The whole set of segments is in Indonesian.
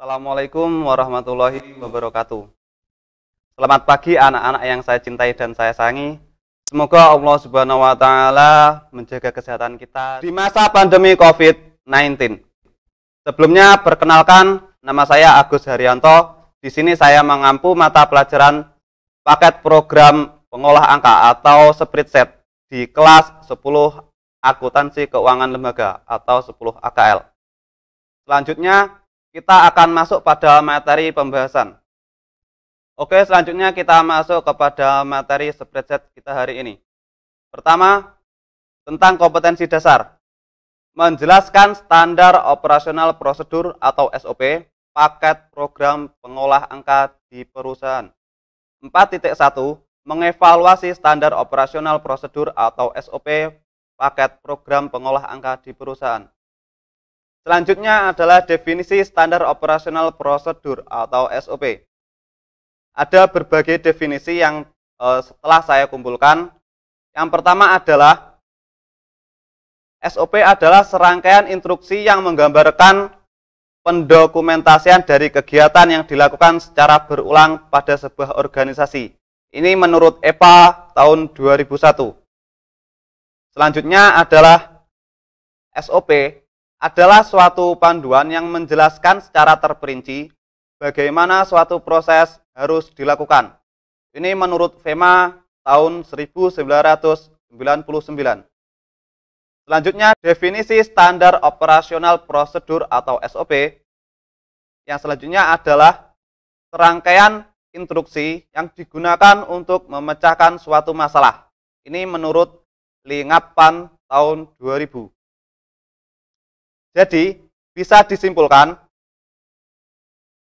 Assalamualaikum warahmatullahi wabarakatuh. Selamat pagi anak-anak yang saya cintai dan saya sayangi. Semoga Allah Subhanahu wa taala menjaga kesehatan kita di masa pandemi COVID-19. Sebelumnya perkenalkan nama saya Agus Haryanto. Di sini saya mengampu mata pelajaran paket program pengolah angka atau spreadsheet di kelas 10 akuntansi keuangan lembaga atau 10 AKL. Selanjutnya kita akan masuk pada materi pembahasan. Oke, selanjutnya kita masuk kepada materi spreadsheet kita hari ini. Pertama, tentang kompetensi dasar. Menjelaskan standar operasional prosedur atau SOP paket program pengolah angka di perusahaan. 4.1 mengevaluasi standar operasional prosedur atau SOP paket program pengolah angka di perusahaan. Selanjutnya adalah definisi standar operasional prosedur atau SOP. Ada berbagai definisi yang e, setelah saya kumpulkan. Yang pertama adalah SOP adalah serangkaian instruksi yang menggambarkan pendokumentasian dari kegiatan yang dilakukan secara berulang pada sebuah organisasi. Ini menurut EPA tahun 2001. Selanjutnya adalah SOP adalah suatu panduan yang menjelaskan secara terperinci bagaimana suatu proses harus dilakukan. Ini menurut FEMA tahun 1999. Selanjutnya, definisi standar operasional prosedur atau SOP. Yang selanjutnya adalah serangkaian instruksi yang digunakan untuk memecahkan suatu masalah. Ini menurut Lingapan tahun 2000. Jadi, bisa disimpulkan,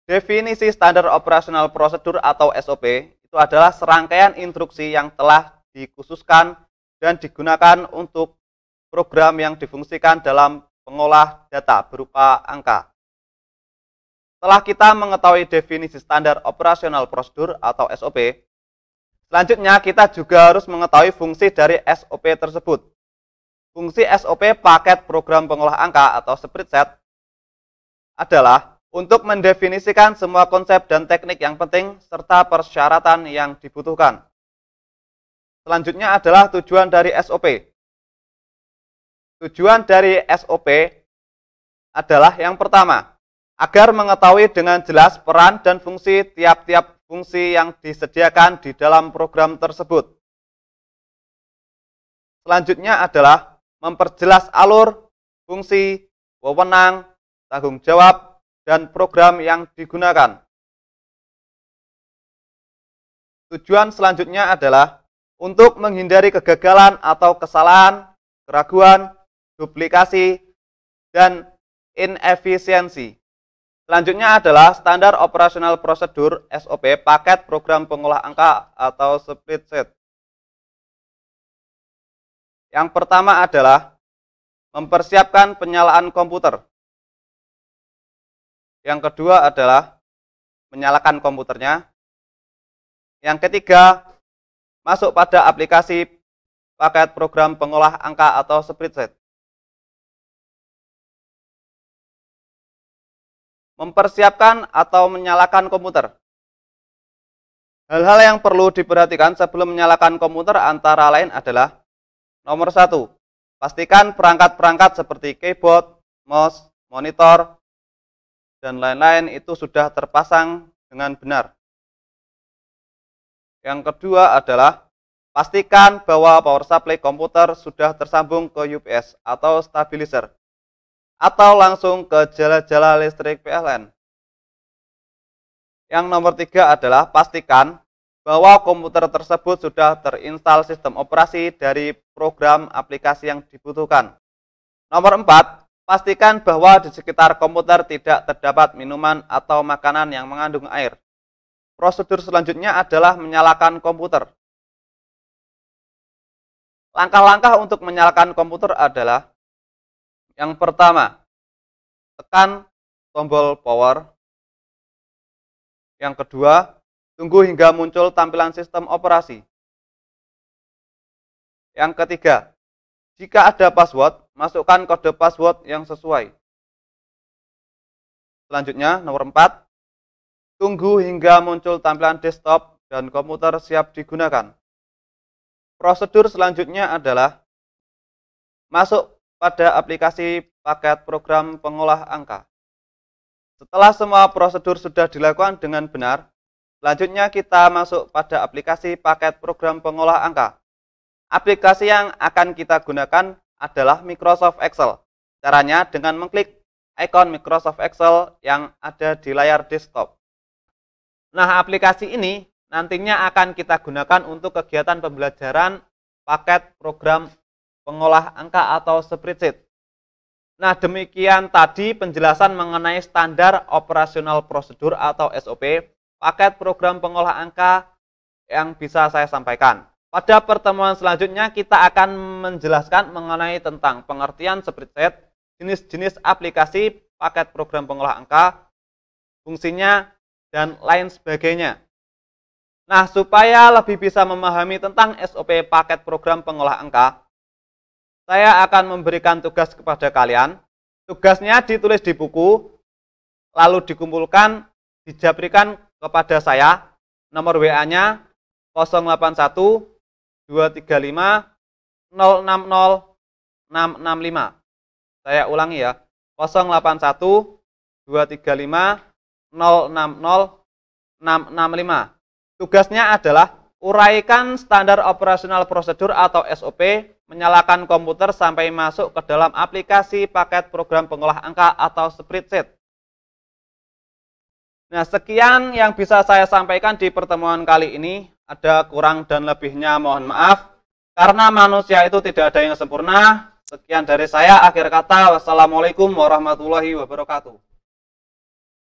definisi standar operasional prosedur atau SOP itu adalah serangkaian instruksi yang telah dikhususkan dan digunakan untuk program yang difungsikan dalam pengolah data berupa angka. Setelah kita mengetahui definisi standar operasional prosedur atau SOP, selanjutnya kita juga harus mengetahui fungsi dari SOP tersebut. Fungsi SOP paket program pengolah angka atau spreadsheet adalah untuk mendefinisikan semua konsep dan teknik yang penting serta persyaratan yang dibutuhkan. Selanjutnya adalah tujuan dari SOP. Tujuan dari SOP adalah yang pertama, agar mengetahui dengan jelas peran dan fungsi tiap-tiap fungsi yang disediakan di dalam program tersebut. Selanjutnya adalah memperjelas alur, fungsi, wewenang, tanggung jawab, dan program yang digunakan. Tujuan selanjutnya adalah untuk menghindari kegagalan atau kesalahan, keraguan, duplikasi, dan inefisiensi. Selanjutnya adalah standar operasional prosedur SOP paket program pengolah angka atau split set. Yang pertama adalah mempersiapkan penyalaan komputer. Yang kedua adalah menyalakan komputernya. Yang ketiga, masuk pada aplikasi paket program pengolah angka atau spreadsheet. Mempersiapkan atau menyalakan komputer. Hal-hal yang perlu diperhatikan sebelum menyalakan komputer antara lain adalah Nomor satu, pastikan perangkat-perangkat seperti keyboard, mouse, monitor, dan lain-lain itu sudah terpasang dengan benar. Yang kedua adalah pastikan bahwa power supply komputer sudah tersambung ke UPS atau stabilizer atau langsung ke jala-jala listrik PLN. Yang nomor tiga adalah pastikan bahwa komputer tersebut sudah terinstal sistem operasi dari program aplikasi yang dibutuhkan. Nomor 4, pastikan bahwa di sekitar komputer tidak terdapat minuman atau makanan yang mengandung air. Prosedur selanjutnya adalah menyalakan komputer. Langkah-langkah untuk menyalakan komputer adalah yang pertama, tekan tombol power. Yang kedua, Tunggu hingga muncul tampilan sistem operasi. Yang ketiga, jika ada password, masukkan kode password yang sesuai. Selanjutnya, nomor 4, tunggu hingga muncul tampilan desktop dan komputer siap digunakan. Prosedur selanjutnya adalah masuk pada aplikasi paket program pengolah angka. Setelah semua prosedur sudah dilakukan dengan benar, Selanjutnya kita masuk pada aplikasi paket program pengolah angka. Aplikasi yang akan kita gunakan adalah Microsoft Excel. Caranya dengan mengklik ikon Microsoft Excel yang ada di layar desktop. Nah, aplikasi ini nantinya akan kita gunakan untuk kegiatan pembelajaran paket program pengolah angka atau spreadsheet. Nah, demikian tadi penjelasan mengenai standar operasional prosedur atau SOP paket program pengolah angka yang bisa saya sampaikan. Pada pertemuan selanjutnya kita akan menjelaskan mengenai tentang pengertian spreadsheet, jenis-jenis aplikasi, paket program pengolah angka, fungsinya, dan lain sebagainya. Nah, supaya lebih bisa memahami tentang SOP paket program pengolah angka, saya akan memberikan tugas kepada kalian. Tugasnya ditulis di buku, lalu dikumpulkan, dijabrikan kepada saya. Nomor WA-nya 081 235 060 665. Saya ulangi ya. 081 235 060 665. Tugasnya adalah uraikan standar operasional prosedur atau SOP, menyalakan komputer sampai masuk ke dalam aplikasi paket program pengolah angka atau spreadsheet. Nah, sekian yang bisa saya sampaikan di pertemuan kali ini. Ada kurang dan lebihnya mohon maaf. Karena manusia itu tidak ada yang sempurna. Sekian dari saya. Akhir kata, wassalamualaikum warahmatullahi wabarakatuh.